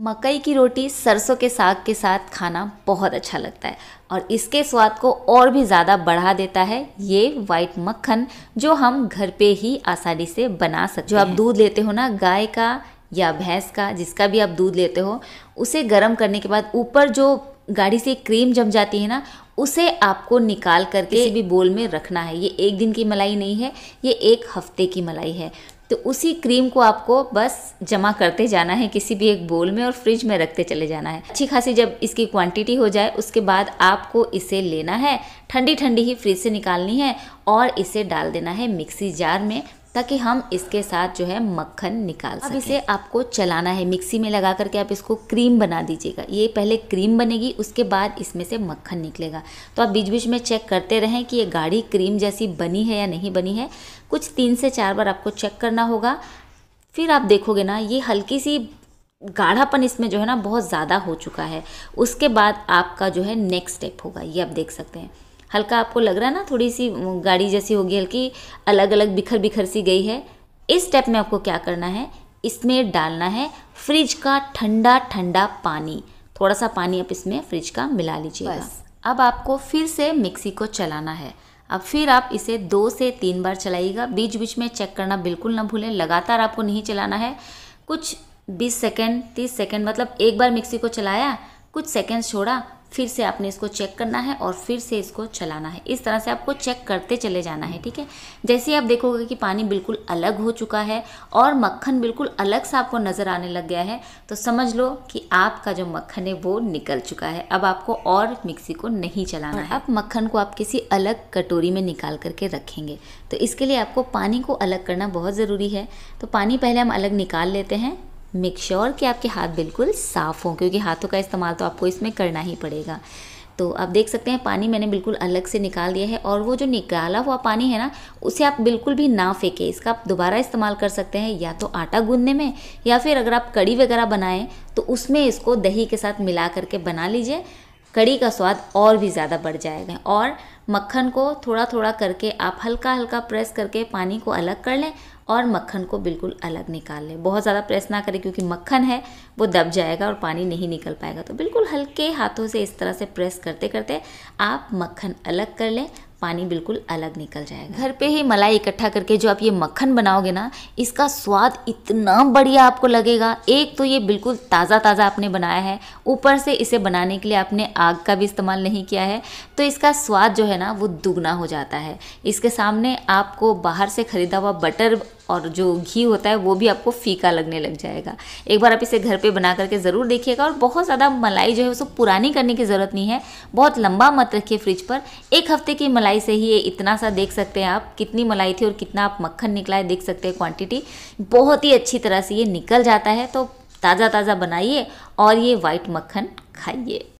मकई की रोटी सरसों के साग के साथ खाना बहुत अच्छा लगता है और इसके स्वाद को और भी ज़्यादा बढ़ा देता है ये वाइट मक्खन जो हम घर पे ही आसानी से बना सकते जो आप दूध लेते हो ना गाय का या भैंस का जिसका भी आप दूध लेते हो उसे गर्म करने के बाद ऊपर जो गाड़ी से क्रीम जम जाती है ना उसे आपको निकाल करके किसी भी बोल में रखना है ये एक दिन की मलाई नहीं है ये एक हफ्ते की मलाई है तो उसी क्रीम को आपको बस जमा करते जाना है किसी भी एक बोल में और फ्रिज में रखते चले जाना है अच्छी खासी जब इसकी क्वांटिटी हो जाए उसके बाद आपको इसे लेना है ठंडी ठंडी ही फ्रिज से निकालनी है और इसे डाल देना है मिक्सी जार में ताकि हम इसके साथ जो है मक्खन निकाल अब इसे आपको चलाना है मिक्सी में लगा करके आप इसको क्रीम बना दीजिएगा ये पहले क्रीम बनेगी उसके बाद इसमें से मक्खन निकलेगा तो आप बीच बीच में चेक करते रहें कि ये गाढ़ी क्रीम जैसी बनी है या नहीं बनी है कुछ तीन से चार बार आपको चेक करना होगा फिर आप देखोगे ना ये हल्की सी गाढ़ापन इसमें जो है ना बहुत ज़्यादा हो चुका है उसके बाद आपका जो है नेक्स्ट स्टेप होगा ये आप देख सकते हैं हल्का आपको लग रहा है ना थोड़ी सी गाड़ी जैसी होगी हल्की अलग अलग बिखर बिखर सी गई है इस स्टेप में आपको क्या करना है इसमें डालना है फ्रिज का ठंडा ठंडा पानी थोड़ा सा पानी आप इसमें फ्रिज का मिला लीजिएगा अब आपको फिर से मिक्सी को चलाना है अब फिर आप इसे दो से तीन बार चलाइएगा बीच बीच में चेक करना बिल्कुल ना भूलें लगातार आपको नहीं चलाना है कुछ बीस सेकेंड तीस सेकेंड मतलब एक बार मिक्सी को चलाया कुछ सेकेंड छोड़ा फिर से आपने इसको चेक करना है और फिर से इसको चलाना है इस तरह से आपको चेक करते चले जाना है ठीक है जैसे आप देखोगे कि पानी बिल्कुल अलग हो चुका है और मक्खन बिल्कुल अलग सा आपको नज़र आने लग गया है तो समझ लो कि आपका जो मक्खन है वो निकल चुका है अब आपको और मिक्सी को नहीं चलाना है आप मक्खन को आप किसी अलग कटोरी में निकाल करके रखेंगे तो इसके लिए आपको पानी को अलग करना बहुत ज़रूरी है तो पानी पहले हम अलग निकाल लेते हैं मेक श्योर sure कि आपके हाथ बिल्कुल साफ़ हों क्योंकि हाथों का इस्तेमाल तो आपको इसमें करना ही पड़ेगा तो आप देख सकते हैं पानी मैंने बिल्कुल अलग से निकाल दिया है और वो जो निकाला हुआ पानी है ना उसे आप बिल्कुल भी ना फेंके इसका आप दोबारा इस्तेमाल कर सकते हैं या तो आटा गूंदने में या फिर अगर आप कड़ी वगैरह बनाएं तो उसमें इसको दही के साथ मिला करके बना लीजिए कड़ी का स्वाद और भी ज़्यादा बढ़ जाएगा और मक्खन को थोड़ा थोड़ा करके आप हल्का हल्का प्रेस करके पानी को अलग कर लें और मक्खन को बिल्कुल अलग निकाल लें बहुत ज़्यादा प्रेस ना करें क्योंकि मक्खन है वो दब जाएगा और पानी नहीं निकल पाएगा तो बिल्कुल हल्के हाथों से इस तरह से प्रेस करते करते आप मक्खन अलग कर लें पानी बिल्कुल अलग निकल जाएगा घर पे ही मलाई इकट्ठा करके जो आप ये मक्खन बनाओगे ना इसका स्वाद इतना बढ़िया आपको लगेगा एक तो ये बिल्कुल ताज़ा ताज़ा आपने बनाया है ऊपर से इसे बनाने के लिए आपने आग का भी इस्तेमाल नहीं किया है तो इसका स्वाद जो है ना वो दुगना हो जाता है इसके सामने आपको बाहर से ख़रीदा हुआ बटर और जो घी होता है वो भी आपको फीका लगने लग जाएगा एक बार आप इसे घर पे बना करके ज़रूर देखिएगा और बहुत ज़्यादा मलाई जो है उसको पुरानी करने की ज़रूरत नहीं है बहुत लंबा मत रखिए फ्रिज पर एक हफ्ते की मलाई से ही ये इतना सा देख सकते हैं आप कितनी मलाई थी और कितना आप मक्खन निकला है देख सकते हैं क्वांटिटी बहुत ही अच्छी तरह से ये निकल जाता है तो ताज़ा ताज़ा बनाइए और ये वाइट मक्खन खाइए